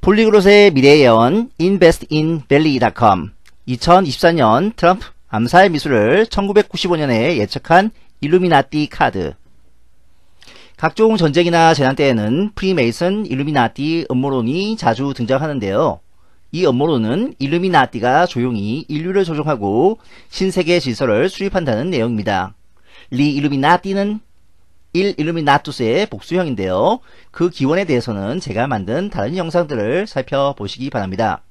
폴리그롯의 미래 예언 investinvalley.com 2024년 트럼프 암살 미술을 1995년에 예측한 일루미나티 카드 각종 전쟁이나 재난 때에는 프리메이슨 일루미나티 음모론이 자주 등장하는데요. 이 음모론은 일루미나티가 조용히 인류를 조종하고 신세계 질서를 수립한다는 내용입니다. 리 일루미나티는 1 일루미나투스의 복수형인데요. 그 기원에 대해서는 제가 만든 다른 영상들을 살펴보시기 바랍니다.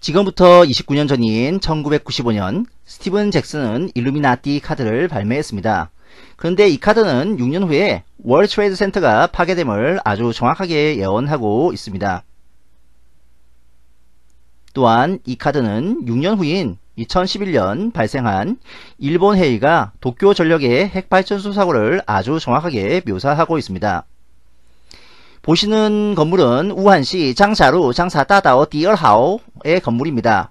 지금부터 29년 전인 1995년 스티븐 잭슨은 일루미나티 카드를 발매했습니다. 그런데 이 카드는 6년 후에 월트레이드 센터가 파괴됨을 아주 정확하게 예언하고 있습니다. 또한 이 카드는 6년 후인 2011년 발생한 일본 해의가 도쿄 전력의 핵발전소 사고를 아주 정확하게 묘사하고 있습니다. 보시는 건물은 우한시 장사루 장사따다오 디얼하오의 건물입니다.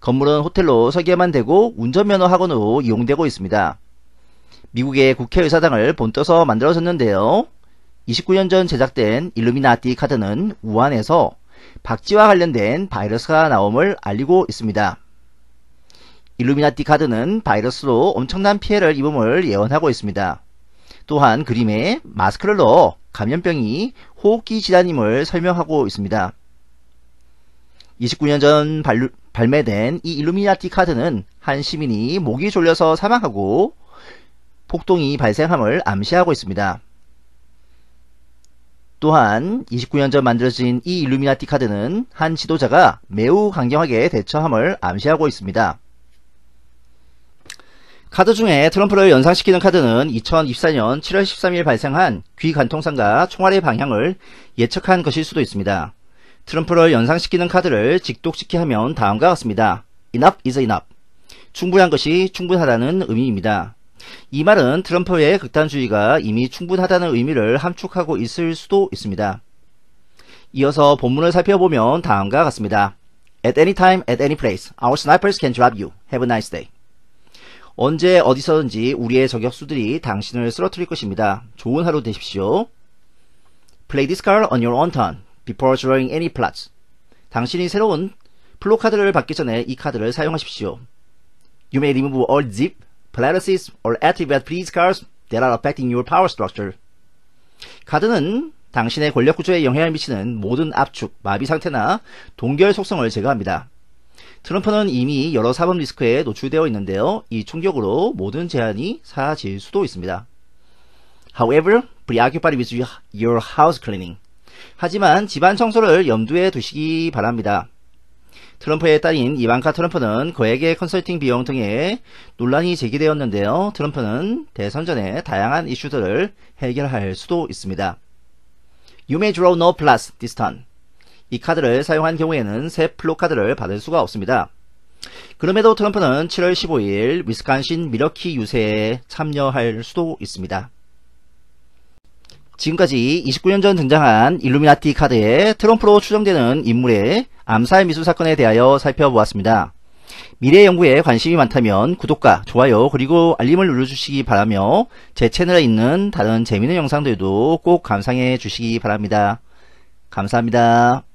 건물은 호텔로 설계만 되고 운전면허 학원으로 이용되고 있습니다. 미국의 국회의사당을 본떠서 만들어졌는데요. 29년 전 제작된 일루미나티 카드는 우한에서 박쥐와 관련된 바이러스가 나옴을 알리고 있습니다. 일루미나티 카드는 바이러스로 엄청난 피해를 입음을 예언하고 있습니다. 또한 그림에 마스크를 넣어 감염병이 호흡기 질환임을 설명하고 있습니다. 29년 전 발루, 발매된 이 일루미나티 카드는 한 시민이 목이 졸려서 사망하고 폭동이 발생함을 암시하고 있습니다. 또한 29년 전 만들어진 이 일루미나티 카드는 한 지도자가 매우 강경하게 대처함을 암시하고 있습니다. 카드 중에 트럼프를 연상시키는 카드는 2024년 7월 13일 발생한 귀관통상과 총알의 방향을 예측한 것일 수도 있습니다. 트럼프를 연상시키는 카드를 직독시키 하면 다음과 같습니다. enough is enough. 충분한 것이 충분하다는 의미입니다. 이 말은 트럼프의 극단주의가 이미 충분하다는 의미를 함축하고 있을 수도 있습니다. 이어서 본문을 살펴보면 다음과 같습니다. At any time, at any place, our snipers can drop you. Have a nice day. 언제 어디서든지 우리의 저격수들이 당신을 쓰러뜨릴 것입니다. 좋은 하루 되십시오. Play this card on your own turn before drawing any plots. 당신이 새로운 플로 카드를 받기 전에 이 카드를 사용하십시오. You may remove all zip, paralysis, or activate these cards that are affecting your power structure. 카드는 당신의 권력 구조에 영향을 미치는 모든 압축, 마비 상태나 동결 속성을 제거합니다. 트럼프는 이미 여러 사법 리스크에 노출되어 있는데요. 이 충격으로 모든 제한이 사라질 수도 있습니다. However, preoccupied with your house cleaning. 하지만 집안 청소를 염두에 두시기 바랍니다. 트럼프의 딸인 이반카 트럼프는 거액의 컨설팅 비용 등의 논란이 제기되었는데요. 트럼프는 대선 전에 다양한 이슈들을 해결할 수도 있습니다. You may draw no plus this time. 이 카드를 사용한 경우에는 새 플로 카드를 받을 수가 없습니다. 그럼에도 트럼프는 7월 15일 위스콘신 미러키 유세에 참여할 수도 있습니다. 지금까지 29년 전 등장한 일루미나티 카드에 트럼프로 추정되는 인물의 암살 미수 사건에 대하여 살펴보았습니다. 미래 연구에 관심이 많다면 구독과 좋아요 그리고 알림을 눌러주시기 바라며 제 채널에 있는 다른 재미있는 영상들도 꼭 감상해 주시기 바랍니다. 감사합니다.